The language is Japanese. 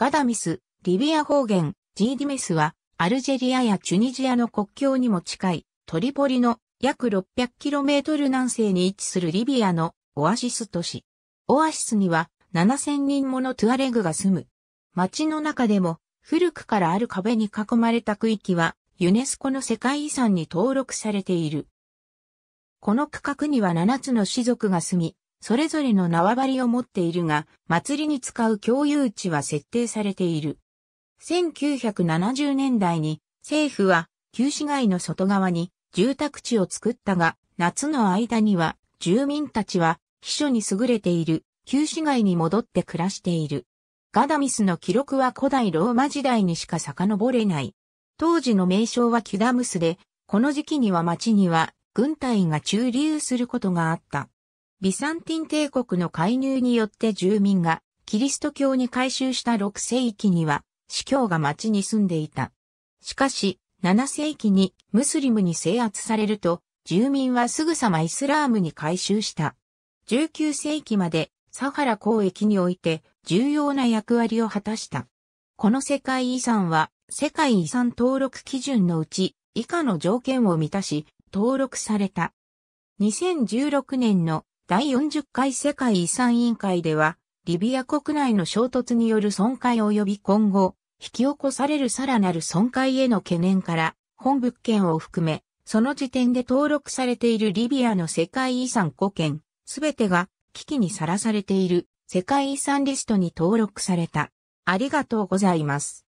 ガダミス、リビア方言、ジーディメスは、アルジェリアやチュニジアの国境にも近い、トリポリの約 600km 南西に位置するリビアのオアシス都市。オアシスには7000人ものトゥアレグが住む。街の中でも古くからある壁に囲まれた区域はユネスコの世界遺産に登録されている。この区画には7つの種族が住み、それぞれの縄張りを持っているが、祭りに使う共有地は設定されている。1970年代に政府は旧市街の外側に住宅地を作ったが、夏の間には住民たちは秘書に優れている旧市街に戻って暮らしている。ガダミスの記録は古代ローマ時代にしか遡れない。当時の名称はキュダムスで、この時期には町には軍隊が駐留することがあった。ビサンティン帝国の介入によって住民がキリスト教に改宗した6世紀には、司教が町に住んでいた。しかし、7世紀にムスリムに制圧されると、住民はすぐさまイスラームに改宗した。19世紀までサハラ交易において重要な役割を果たした。この世界遺産は世界遺産登録基準のうち以下の条件を満たし登録された。2016年の第40回世界遺産委員会では、リビア国内の衝突による損壊及び今後、引き起こされるさらなる損壊への懸念から、本物件を含め、その時点で登録されているリビアの世界遺産5件、すべてが危機にさらされている世界遺産リストに登録された。ありがとうございます。